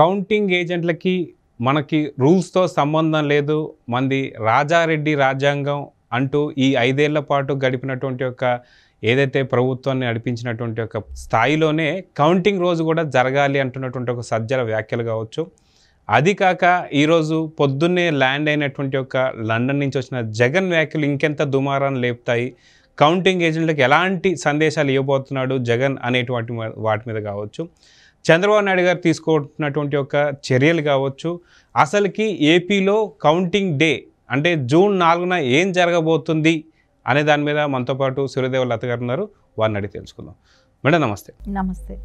Counting ఏజెంట్లకి మనకి రూల్స్తో సంబంధం లేదు మంది రాజారెడ్డి రాజ్యాంగం అంటూ ఈ ఐదేళ్ల పాటు గడిపినటువంటి ఒక ఏదైతే ప్రభుత్వాన్ని నడిపించినటువంటి ఒక స్థాయిలోనే కౌంటింగ్ రోజు కూడా జరగాలి అంటున్నటువంటి ఒక సజ్జల వ్యాఖ్యలు కావచ్చు అది కాక ఈరోజు పొద్దున్నే ల్యాండ్ అయినటువంటి ఒక లండన్ నుంచి వచ్చిన జగన్ వ్యాఖ్యలు ఇంకెంత దుమారాన్ని లేపుతాయి కౌంటింగ్ ఏజెంట్లకు ఎలాంటి సందేశాలు ఇవ్వబోతున్నాడు జగన్ అనేటువంటి వాటి మీద కావచ్చు చంద్రబాబు నాయుడు గారు తీసుకుంటున్నటువంటి ఒక చర్యలు కావచ్చు అసలుకి ఏపీలో కౌంటింగ్ డే అంటే జూన్ నాలుగున ఏం జరగబోతుంది అనే దాని మీద మనతో పాటు సూర్యదేవ లత గారు ఉన్నారు వారిని అడిగి తెలుసుకుందాం మేడం నమస్తే నమస్తే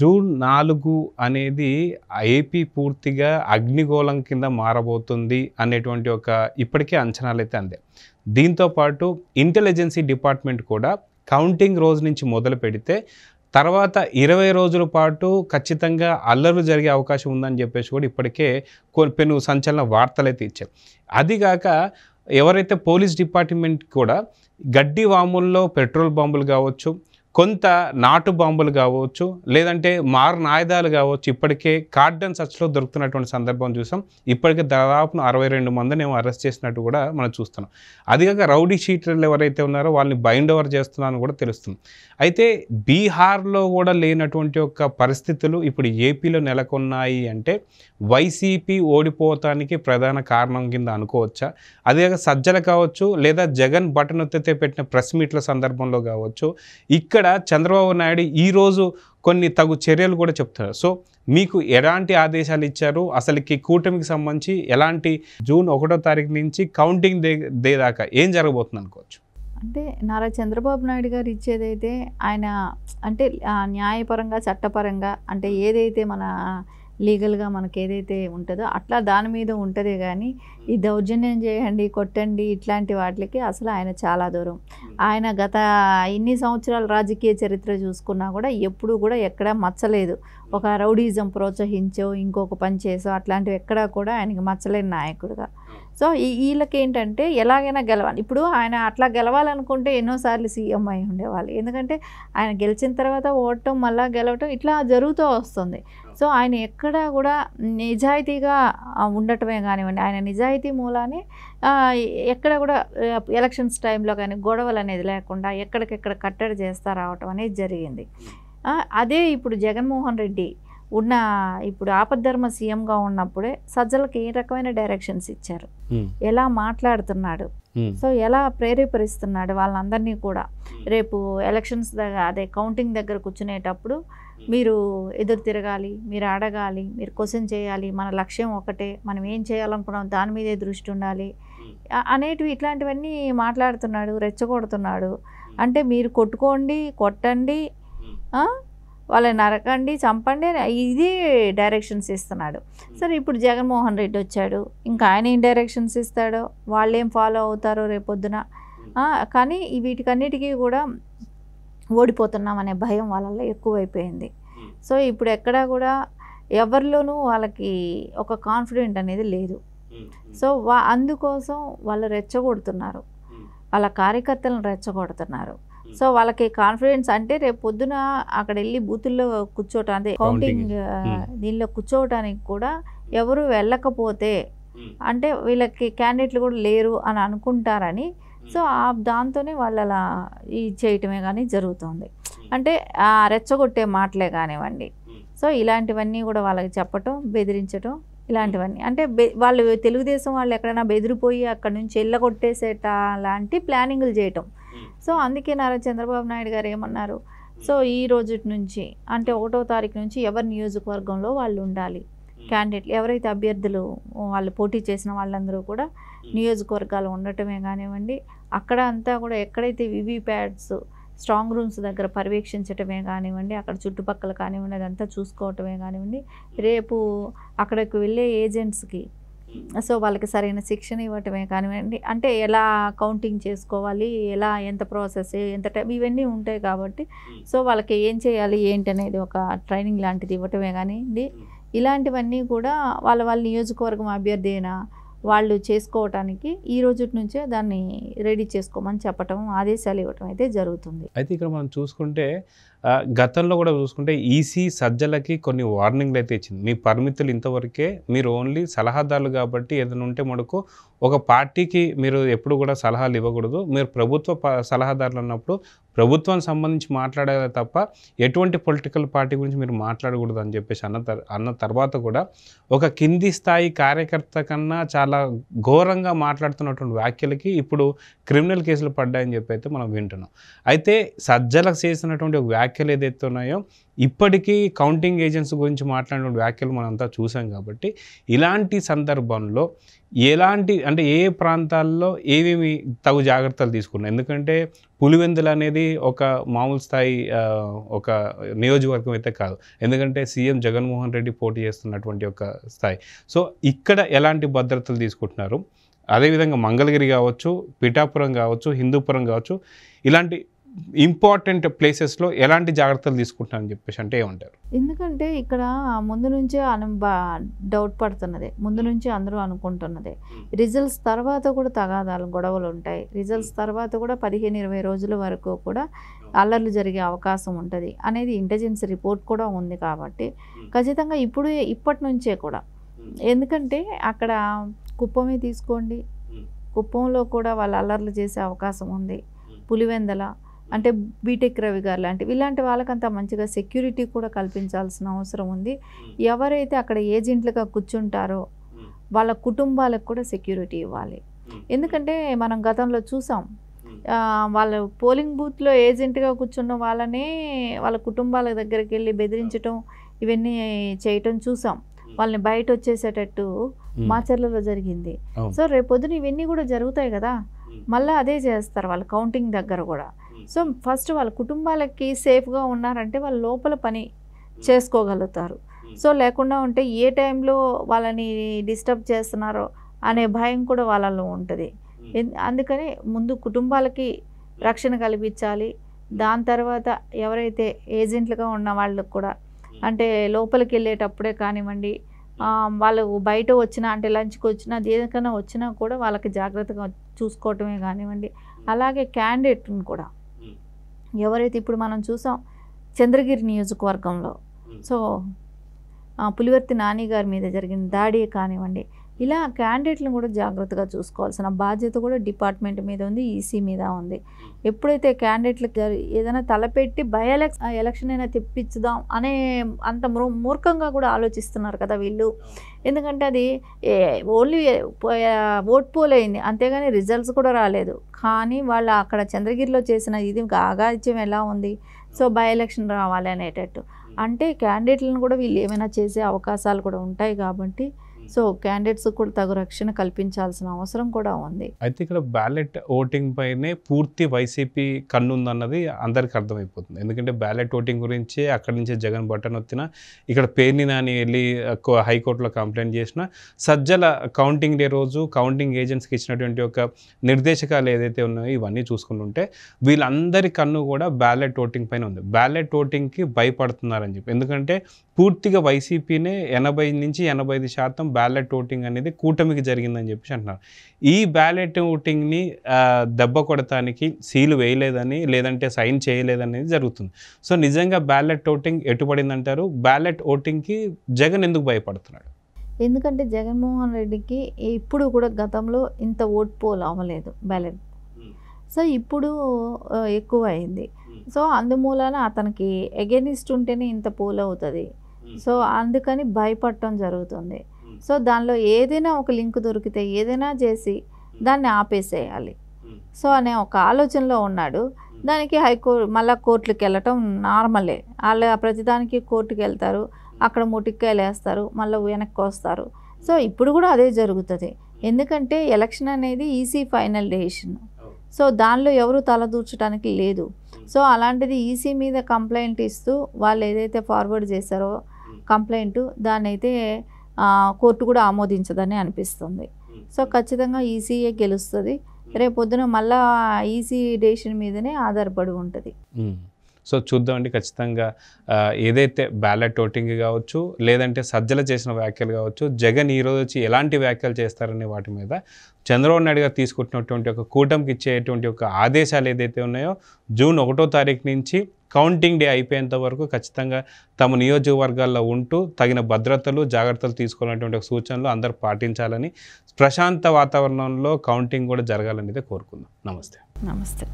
జూన్ నాలుగు అనేది ఏపీ పూర్తిగా అగ్నిగోళం కింద మారబోతుంది అనేటువంటి ఒక ఇప్పటికే అంచనాలు అయితే అందే దీంతోపాటు ఇంటెలిజెన్సీ డిపార్ట్మెంట్ కూడా కౌంటింగ్ రోజు నుంచి మొదలు పెడితే తర్వాత ఇరవై రోజుల పాటు ఖచ్చితంగా అల్లర్లు జరిగే అవకాశం ఉందని చెప్పేసి కూడా ఇప్పటికే కొన్ని సంచలన వార్తలు అయితే ఇచ్చారు అదిగాక ఎవరైతే పోలీస్ డిపార్ట్మెంట్ కూడా గడ్డి వాముల్లో పెట్రోల్ బాంబులు కావచ్చు కొంత నాటు బాంబులు కావచ్చు లేదంటే మారణ ఆయుధాలు కావచ్చు ఇప్పటికే కార్డన్ సచ్లో దొరుకుతున్నటువంటి సందర్భం చూసాం ఇప్పటికే దాదాపు అరవై రెండు మందిని అరెస్ట్ చేసినట్టు కూడా మనం చూస్తున్నాం అది కాక రౌడీ షీటర్లు ఎవరైతే ఉన్నారో వాళ్ళని బైండ్ ఓవర్ చేస్తున్నారని కూడా తెలుస్తుంది అయితే బీహార్లో కూడా లేనటువంటి ఒక పరిస్థితులు ఇప్పుడు ఏపీలో నెలకొన్నాయి అంటే వైసీపీ ఓడిపోవటానికి ప్రధాన కారణం కింద అనుకోవచ్చా అదే కాక సజ్జలు కావచ్చు లేదా జగన్ బటన్ ఒత్తితే పెట్టిన ప్రెస్ మీట్ల సందర్భంలో కావచ్చు ఇక్కడ ఇక్కడ చంద్రబాబు నాయుడు ఈరోజు కొన్ని తగు చర్యలు కూడా చెప్తారు సో మీకు ఎలాంటి ఆదేశాలు ఇచ్చారు అసలుకి కూటమికి సంబంధించి ఎలాంటి జూన్ ఒకటో తారీఖు నుంచి కౌంటింగ్ దే దాకా ఏం జరగబోతుంది అనుకోవచ్చు అంటే నారా చంద్రబాబు నాయుడు గారు ఇచ్చేదైతే ఆయన అంటే న్యాయపరంగా చట్టపరంగా అంటే ఏదైతే మన లీగల్గా మనకి ఏదైతే ఉంటుందో అట్లా దాని మీద ఉంటుంది కానీ ఈ దౌర్జన్యం చేయండి కొట్టండి ఇట్లాంటి వాటికి అసలు ఆయన చాలా దూరం ఆయన గత ఇన్ని సంవత్సరాల రాజకీయ చరిత్ర చూసుకున్నా కూడా ఎప్పుడూ కూడా ఎక్కడా మచ్చలేదు ఒక రౌడీజం ప్రోత్సహించో ఇంకొక పని చేసో అట్లాంటివి ఎక్కడా కూడా ఆయనకి మచ్చలేని నాయకుడుగా సో ఈ వీళ్ళకి ఏంటంటే ఎలాగైనా గెలవాలి ఇప్పుడు ఆయన అట్లా గెలవాలనుకుంటే ఎన్నోసార్లు సీఎం అయి ఉండేవాళ్ళు ఎందుకంటే ఆయన గెలిచిన తర్వాత ఓడటం మళ్ళా గెలవటం ఇట్లా జరుగుతూ వస్తుంది సో ఆయన ఎక్కడా కూడా నిజాయితీగా ఉండటమే కానివ్వండి ఆయన నిజాయితీ మూలాన్ని ఎక్కడ కూడా ఎలక్షన్స్ టైంలో కానీ గొడవలు అనేది లేకుండా ఎక్కడికెక్కడ కట్టడి చేస్తా రావటం అనేది జరిగింది అదే ఇప్పుడు జగన్మోహన్ రెడ్డి ఉన్న ఇప్పుడు ఆపద్ధర్మ సీఎంగా ఉన్నప్పుడే సజ్జలకు ఏ రకమైన డైరెక్షన్స్ ఇచ్చారు ఎలా మాట్లాడుతున్నాడు సో ఎలా ప్రేరేపరిస్తున్నాడు వాళ్ళందరినీ కూడా రేపు ఎలక్షన్స్ దగ్గర అదే కౌంటింగ్ దగ్గర కూర్చునేటప్పుడు మీరు ఎదురు తిరగాలి మీరు అడగాలి మీరు క్వశ్చన్ చేయాలి మన లక్ష్యం ఒకటే మనం ఏం చేయాలనుకున్నాం దాని మీదే దృష్టి ఉండాలి అనేటివి ఇట్లాంటివన్నీ మాట్లాడుతున్నాడు రెచ్చగొడుతున్నాడు అంటే మీరు కొట్టుకోండి కొట్టండి వాళ్ళని నరకండి చంపండి ఇది డైరెక్షన్స్ ఇస్తున్నాడు సరే ఇప్పుడు జగన్మోహన్ రెడ్డి వచ్చాడు ఇంకా ఆయన ఏం డైరెక్షన్స్ ఇస్తాడో వాళ్ళు ఏం ఫాలో అవుతారో రేపొద్దున hmm. కానీ వీటికన్నిటికీ కూడా ఓడిపోతున్నాం అనే భయం వాళ్ళల్లో ఎక్కువైపోయింది hmm. సో ఇప్పుడు ఎక్కడా కూడా ఎవరిలోనూ వాళ్ళకి ఒక కాన్ఫిడెంట్ అనేది లేదు hmm, సో వా అందుకోసం వాళ్ళు రెచ్చగొడుతున్నారు వాళ్ళ కార్యకర్తలను రెచ్చగొడుతున్నారు Hmm. సో వాళ్ళకి కాన్ఫిడెన్స్ అంటే రేపు పొద్దున అక్కడ వెళ్ళి బూతుల్లో కూర్చోవటం అదే కౌంటింగ్ hmm. దీనిలో కూర్చోవటానికి కూడా ఎవరు వెళ్ళకపోతే hmm. అంటే వీళ్ళకి క్యాండిడేట్లు కూడా లేరు అని అనుకుంటారని సో ఆ దాంతోనే వాళ్ళు అలా ఇది చేయటమే కానీ జరుగుతుంది అంటే రెచ్చగొట్టే మాటలే కానివ్వండి సో ఇలాంటివన్నీ కూడా వాళ్ళకి చెప్పటం బెదిరించటం ఇలాంటివన్నీ అంటే వాళ్ళు తెలుగుదేశం వాళ్ళు ఎక్కడైనా బెదిరిపోయి అక్కడ నుంచి వెళ్ళగొట్టేసేట లాంటి ప్లానింగ్లు చేయటం సో అందుకే నారా చంద్రబాబు నాయుడు గారు ఏమన్నారు సో ఈ రోజు నుంచి అంటే ఒకటో తారీఖు నుంచి ఎవరి నియోజకవర్గంలో వాళ్ళు ఉండాలి క్యాండిడేట్లు ఎవరైతే అభ్యర్థులు వాళ్ళు పోటీ చేసిన వాళ్ళందరూ కూడా నియోజకవర్గాలు ఉండటమే కానివ్వండి అక్కడ అంతా కూడా ఎక్కడైతే వివిప్యాట్స్ స్ట్రాంగ్ రూమ్స్ దగ్గర పర్యవేక్షించటమే కానివ్వండి అక్కడ చుట్టుపక్కల కానివ్వండి అదంతా చూసుకోవటమే కానివ్వండి రేపు అక్కడికి వెళ్ళే ఏజెంట్స్కి సో వాళ్ళకి సరైన శిక్షణ ఇవ్వటమే కానివ్వండి అంటే ఎలా కౌంటింగ్ చేసుకోవాలి ఎలా ఎంత ప్రాసెస్ ఎంత టైం ఇవన్నీ ఉంటాయి కాబట్టి సో వాళ్ళకి ఏం చేయాలి ఏంటి అనేది ఒక ట్రైనింగ్ లాంటిది ఇవ్వటమే కానివ్వండి ఇలాంటివన్నీ కూడా వాళ్ళ వాళ్ళ నియోజకవర్గం అభ్యర్థి అయినా వాళ్ళు చేసుకోవటానికి ఈ రోజు నుంచే దాన్ని రెడీ చేసుకోమని చెప్పటం ఆదేశాలు ఇవ్వటం అయితే జరుగుతుంది అయితే ఇక్కడ మనం చూసుకుంటే గతంలో కూడా చూసుకుంటే ఈసీ సజ్జలకి కొన్ని వార్నింగ్లు అయితే ఇచ్చింది మీ పరిమితులు ఇంతవరకే మీరు ఓన్లీ సలహాదారులు కాబట్టి ఏదైనా ఉంటే మనకు ఒక పార్టీకి మీరు ఎప్పుడు కూడా సలహాలు ఇవ్వకూడదు మీరు ప్రభుత్వ సలహాదారులు ఉన్నప్పుడు ప్రభుత్వానికి సంబంధించి మాట్లాడాలి తప్ప ఎటువంటి పొలిటికల్ పార్టీ గురించి మీరు మాట్లాడకూడదు అని చెప్పేసి అన్న అన్న తర్వాత కూడా ఒక కింది స్థాయి కార్యకర్త కన్నా చాలా ఘోరంగా మాట్లాడుతున్నటువంటి వ్యాఖ్యలకి ఇప్పుడు క్రిమినల్ కేసులు పడ్డాయని చెప్పి అయితే మనం వింటున్నాం అయితే సజ్జలకు చేసినటువంటి ఒక వ్యాఖ్య వ్యాఖ్యలు ఏదైతే ఉన్నాయో ఇప్పటికీ కౌంటింగ్ ఏజెన్సీ గురించి మాట్లాడిన వ్యాఖ్యలు మనంతా చూసాం కాబట్టి ఇలాంటి సందర్భంలో ఎలాంటి అంటే ఏ ప్రాంతాల్లో ఏమేమి తగు జాగ్రత్తలు తీసుకున్నాయి ఎందుకంటే పులివెందులు అనేది ఒక మామూలు స్థాయి ఒక నియోజకవర్గం అయితే కాదు ఎందుకంటే సీఎం జగన్మోహన్ రెడ్డి పోటీ చేస్తున్నటువంటి ఒక స్థాయి సో ఇక్కడ ఎలాంటి భద్రతలు తీసుకుంటున్నారు అదేవిధంగా మంగళగిరి కావచ్చు పిఠాపురం కావచ్చు హిందూపురం కావచ్చు ఇలాంటి ఇంపార్టెంట్ ప్లేసెస్లో ఎలాంటి జాగ్రత్తలు తీసుకుంటానని చెప్పేసి అంటే ఏమంటారు ఎందుకంటే ఇక్కడ ముందు నుంచే అను డౌట్ పడుతున్నదే ముందు hmm. నుంచి అందరూ అనుకుంటున్నదే రిజల్ట్స్ hmm. తర్వాత కూడా తగాదాలు గొడవలు ఉంటాయి రిజల్ట్స్ hmm. తర్వాత కూడా పదిహేను ఇరవై రోజుల వరకు కూడా అల్లర్లు జరిగే అవకాశం ఉంటుంది అనేది ఇంటెలిజెన్స్ రిపోర్ట్ కూడా ఉంది కాబట్టి ఖచ్చితంగా ఇప్పుడు ఇప్పటి నుంచే కూడా ఎందుకంటే అక్కడ కుప్పమే తీసుకోండి కుప్పంలో కూడా వాళ్ళు అల్లర్లు చేసే అవకాశం ఉంది పులివెందల అంటే బీటెక్ రవి గారు లాంటివి ఇలాంటి వాళ్ళకంతా మంచిగా సెక్యూరిటీ కూడా కల్పించాల్సిన అవసరం ఉంది ఎవరైతే అక్కడ ఏజెంట్లుగా కూర్చుంటారో వాళ్ళ కుటుంబాలకు కూడా సెక్యూరిటీ ఇవ్వాలి ఎందుకంటే మనం గతంలో చూసాం వాళ్ళ పోలింగ్ బూత్లో ఏజెంట్గా కూర్చున్న వాళ్ళనే వాళ్ళ కుటుంబాల దగ్గరికి వెళ్ళి బెదిరించడం ఇవన్నీ చేయటం చూసాం వాళ్ళని బయట వచ్చేసేటట్టు మాచర్లలో జరిగింది సో రేపొద్దున ఇవన్నీ కూడా జరుగుతాయి కదా మళ్ళీ అదే చేస్తారు వాళ్ళు కౌంటింగ్ దగ్గర కూడా సో hmm. ఫస్ట్ వాళ్ళ కుటుంబాలకి సేఫ్గా ఉన్నారంటే వాళ్ళ లోపల పని hmm. చేసుకోగలుగుతారు hmm. సో లేకుండా ఉంటే ఏ టైంలో వాళ్ళని డిస్టర్బ్ చేస్తున్నారో అనే భయం కూడా వాళ్ళలో ఉంటుంది అందుకని ముందు కుటుంబాలకి రక్షణ కల్పించాలి దాని తర్వాత ఎవరైతే ఏజెంట్లుగా ఉన్న వాళ్ళకు కూడా అంటే లోపలికి వెళ్ళేటప్పుడే కానివ్వండి వాళ్ళు బయట వచ్చినా అంటే లంచ్కి వచ్చినా దేనికైనా వచ్చినా కూడా వాళ్ళకి జాగ్రత్తగా చూసుకోవటమే కానివ్వండి అలాగే క్యాండిడేట్ని కూడా ఎవరైతే ఇప్పుడు మనం చూసాం చంద్రగిరి నియోజకవర్గంలో సో పులివర్తి నాని గారి మీద జరిగిన దాడి కానివ్వండి ఇలా క్యాండిడేట్లను కూడా జాగ్రత్తగా చూసుకోవాల్సిన బాధ్యత కూడా డిపార్ట్మెంట్ మీద ఉంది ఈసీ e మీద ఉంది ఎప్పుడైతే క్యాండిడేట్లకు ఏదైనా తలపెట్టి బై ఎలక్ష ఎలక్షన్ అయినా తెప్పించుదాం అనే అంత మూర్ఖంగా కూడా ఆలోచిస్తున్నారు కదా వీళ్ళు ఎందుకంటే అది ఓన్లీ ఓట్ అయింది అంతేగాని రిజల్ట్స్ కూడా రాలేదు కానీ వాళ్ళు అక్కడ చంద్రగిరిలో చేసిన ఇది ఆగాధ్యం ఎలా ఉంది సో బై ఎలక్షన్ రావాలి అనేటట్టు అంటే క్యాండిడేట్లను కూడా వీళ్ళు ఏమైనా చేసే అవకాశాలు కూడా ఉంటాయి కాబట్టి Hmm. సో క్యాండిడేట్స్ కూడా తగు రక్షణ కల్పించాల్సిన అవసరం కూడా ఉంది అయితే ఇక్కడ బ్యాలెట్ ఓటింగ్ పైనే పూర్తి వైసీపీ కన్నుందన్నది అందరికి అర్థమైపోతుంది ఎందుకంటే బ్యాలెట్ ఓటింగ్ గురించి అక్కడి నుంచి జగన్ బటన్ వచ్చిన ఇక్కడ పేర్ని నాని వెళ్ళి హైకోర్టులో కంప్లైంట్ చేసిన సజ్జల కౌంటింగ్ డే రోజు కౌంటింగ్ ఏజెంట్స్కి ఇచ్చినటువంటి ఒక నిర్దేశకాలు ఏదైతే ఉన్నాయో ఇవన్నీ చూసుకుంటుంటే వీళ్ళందరి కన్ను కూడా బ్యాలెట్ ఓటింగ్ పైన ఉంది బ్యాలెట్ ఓటింగ్కి భయపడుతున్నారని చెప్పి ఎందుకంటే పూర్తిగా వైసీపీనే ఎనభై నుంచి ఎనభై ఐదు శాతం బ్యాలెట్ ఓటింగ్ అనేది కూటమికి జరిగిందని చెప్పేసి అంటున్నారు ఈ బ్యాలెట్ ఓటింగ్ని దెబ్బ కొడటానికి సీలు వేయలేదని లేదంటే సైన్ చేయలేదనేది జరుగుతుంది సో నిజంగా బ్యాలెట్ ఓటింగ్ ఎటుపడిందంటారు బ్యాలెట్ ఓటింగ్కి జగన్ ఎందుకు భయపడుతున్నాడు ఎందుకంటే జగన్మోహన్ రెడ్డికి ఇప్పుడు కూడా గతంలో ఇంత ఓట్ పోల్ అవ్వలేదు బ్యాలెట్ hmm. సో ఇప్పుడు ఎక్కువ అయింది hmm. సో అందుమూలన అతనికి ఎగెనిస్ట్ ఉంటేనే ఇంత పోల్ అవుతుంది hmm. సో అందుకని భయపడటం జరుగుతుంది సో దానిలో ఏదైనా ఒక లింక్ దొరికితే ఏదైనా చేసి దాన్ని ఆపేసేయాలి సో అనే ఒక ఆలోచనలో ఉన్నాడు దానికి హైకోర్టు మళ్ళీ కోర్టులకు వెళ్ళటం నార్మలే వాళ్ళు ప్రతిదానికి కోర్టుకు వెళ్తారు అక్కడ ముటిక్కాయలు వేస్తారు మళ్ళీ వెనక్కి వస్తారు సో ఇప్పుడు కూడా అదే జరుగుతుంది ఎందుకంటే ఎలక్షన్ అనేది ఈసీ ఫైనల్ డెసిషన్ సో దానిలో ఎవరు తలదూర్చడానికి లేదు సో అలాంటిది ఈసీ మీద కంప్లైంట్ ఇస్తూ వాళ్ళు ఏదైతే ఫార్వర్డ్ చేశారో కంప్లైంట్ దాన్నైతే కోర్టు కూడా ఆమోదించదని అనిపిస్తుంది సో ఖచ్చితంగా ఈసీఏ గెలుస్తుంది రేపు పొద్దున మళ్ళా ఈసీ డేషన్ మీదనే ఆధారపడి ఉంటుంది సో చూద్దామండి ఖచ్చితంగా ఏదైతే బ్యాలెట్ ఓటింగ్ కావచ్చు లేదంటే సజ్జల చేసిన వ్యాఖ్యలు కావచ్చు జగన్ ఈరోజు వచ్చి ఎలాంటి వ్యాఖ్యలు చేస్తారనే వాటి మీద చంద్రబాబు నాయుడు గారు తీసుకుంటున్నటువంటి ఒక కూటమికి ఇచ్చేటువంటి ఒక ఆదేశాలు ఏదైతే ఉన్నాయో జూన్ ఒకటో తారీఖు నుంచి కౌంటింగ్ డే అయిపోయేంత వరకు ఖచ్చితంగా తమ నియోజకవర్గాల్లో ఉంటూ తగిన భద్రతలు జాగ్రత్తలు తీసుకోవాలనేటువంటి సూచనలు అందరూ పాటించాలని ప్రశాంత వాతావరణంలో కౌంటింగ్ కూడా జరగాలనేది కోరుకుందాం నమస్తే నమస్తే